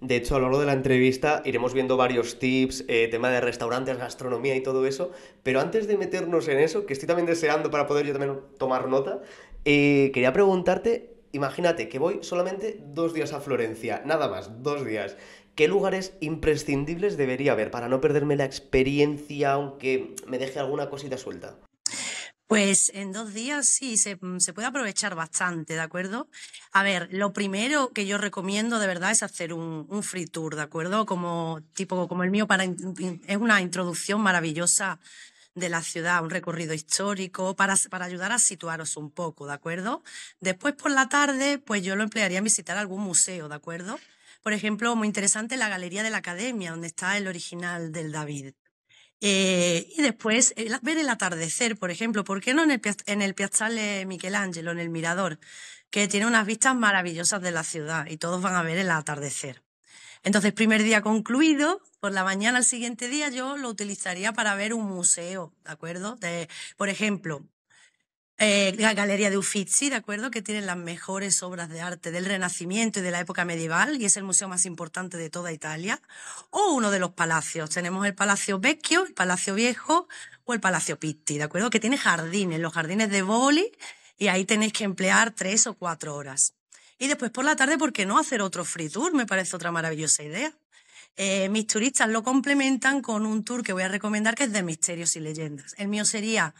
De hecho, a lo largo de la entrevista iremos viendo varios tips, eh, tema de restaurantes, gastronomía y todo eso. Pero antes de meternos en eso, que estoy también deseando para poder yo también tomar nota, eh, quería preguntarte, imagínate que voy solamente dos días a Florencia, nada más, dos días. ¿Qué lugares imprescindibles debería haber para no perderme la experiencia, aunque me deje alguna cosita suelta? Pues en dos días sí, mm, se, puede aprovechar bastante, ¿de acuerdo? A ver, lo primero que yo recomiendo de verdad es hacer un, un free tour, ¿de acuerdo? Como, tipo, como el mío, para, es una introducción maravillosa de la ciudad, un recorrido histórico, para, para, ayudar a situaros un poco, ¿de acuerdo? Después por la tarde, pues yo lo emplearía en visitar algún museo, ¿de acuerdo? Por ejemplo, muy interesante la Galería de la Academia, donde está el original del David. Eh, y después ver el atardecer, por ejemplo, ¿por qué no en el, en el Piazzale Michelangelo, en el Mirador, que tiene unas vistas maravillosas de la ciudad y todos van a ver el atardecer? Entonces, primer día concluido, por la mañana al siguiente día yo lo utilizaría para ver un museo, ¿de acuerdo? por ejemplo, eh, la Galería de Uffizi, ¿de acuerdo? Que tiene las mejores obras de arte del Renacimiento y de la época medieval y es el museo más importante de toda Italia. O uno de los palacios. Tenemos el Palacio Vecchio, el Palacio Viejo o el Palacio Pitti, ¿de acuerdo? Que tiene jardines, los jardines de Boli y ahí tenéis que emplear tres o cuatro horas. Y después por la tarde, ¿por qué no hacer otro free tour? Me parece otra maravillosa idea. Eh, mis turistas lo complementan con un tour que voy a recomendar que es de misterios y leyendas. El mío sería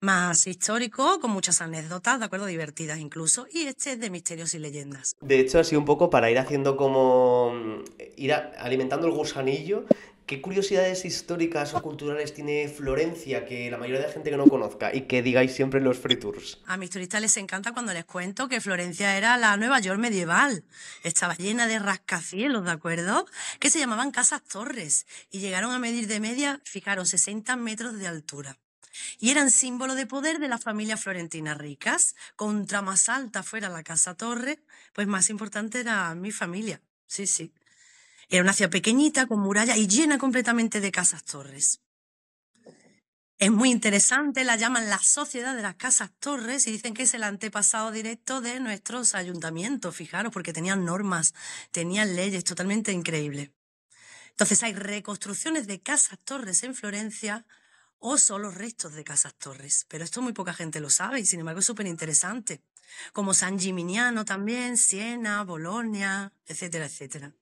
más histórico, con muchas anécdotas, ¿de acuerdo? Divertidas incluso. Y este es de misterios y leyendas. De hecho, sido un poco para ir haciendo como. Mm, ir alimentando el gusanillo. ¿Qué curiosidades históricas o culturales tiene Florencia que la mayoría de la gente que no conozca y que digáis siempre en los free tours? A mis turistas les encanta cuando les cuento que Florencia era la Nueva York medieval. Estaba llena de rascacielos, ¿de acuerdo? Que se llamaban casas torres y llegaron a medir de media, fijaron, 60 metros de altura y eran símbolo de poder de las familias florentinas ricas. Contra más alta fuera la casa torre, pues más importante era mi familia. Sí, sí. Era una ciudad pequeñita, con muralla y llena completamente de casas torres. Es muy interesante, la llaman la Sociedad de las Casas Torres y dicen que es el antepasado directo de nuestros ayuntamientos, fijaros, porque tenían normas, tenían leyes, totalmente increíble. Entonces hay reconstrucciones de casas torres en Florencia o solo restos de Casas Torres. Pero esto muy poca gente lo sabe y sin embargo es súper interesante. Como San Gimignano también, Siena, Bolonia, etcétera, etcétera.